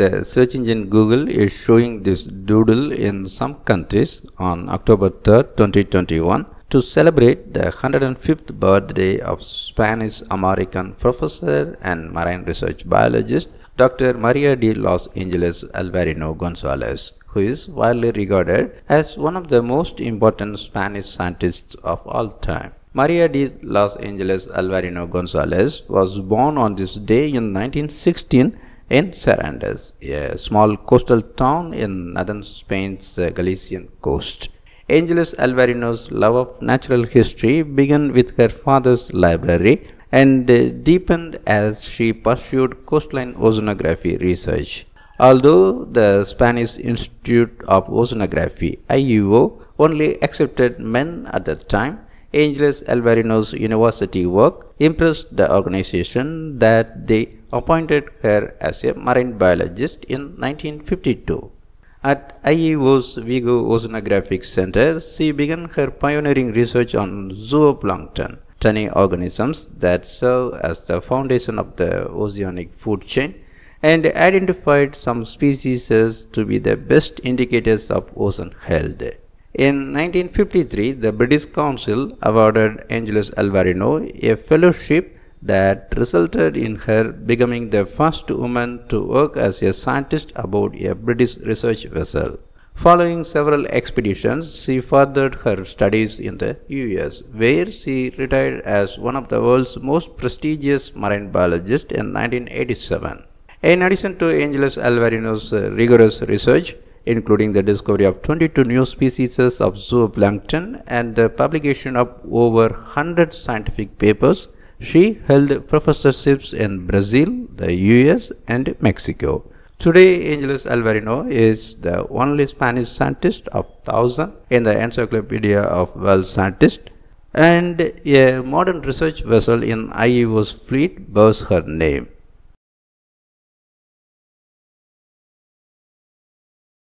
The search engine Google is showing this doodle in some countries on October 3, 2021 to celebrate the 105th birthday of Spanish-American professor and marine research biologist Dr. Maria de Los Angeles Alvarino Gonzalez, who is widely regarded as one of the most important Spanish scientists of all time. Maria de Los Angeles Alvarino Gonzalez was born on this day in 1916 in Sarandas, a small coastal town in northern Spain's uh, Galician coast. Angelus Alvarino's love of natural history began with her father's library and uh, deepened as she pursued coastline oceanography research. Although the Spanish Institute of Oceanography, IUO, only accepted men at that time, Angeles Alvarino's university work impressed the organization that they appointed her as a marine biologist in 1952. At IEO's Vigo Oceanographic Center, she began her pioneering research on zooplankton, tiny organisms that serve as the foundation of the oceanic food chain, and identified some species to be the best indicators of ocean health. In 1953, the British Council awarded Angeles Alvarino a fellowship that resulted in her becoming the first woman to work as a scientist aboard a British research vessel. Following several expeditions, she furthered her studies in the US, where she retired as one of the world's most prestigious marine biologists in 1987. In addition to Angeles Alvarino's uh, rigorous research, including the discovery of 22 new species of zooplankton and the publication of over 100 scientific papers. She held professorships in Brazil, the US, and Mexico. Today, Angeles Alvarino is the only Spanish scientist of 1000 in the Encyclopedia of World Scientists, and a modern research vessel in IEO's fleet bears her name.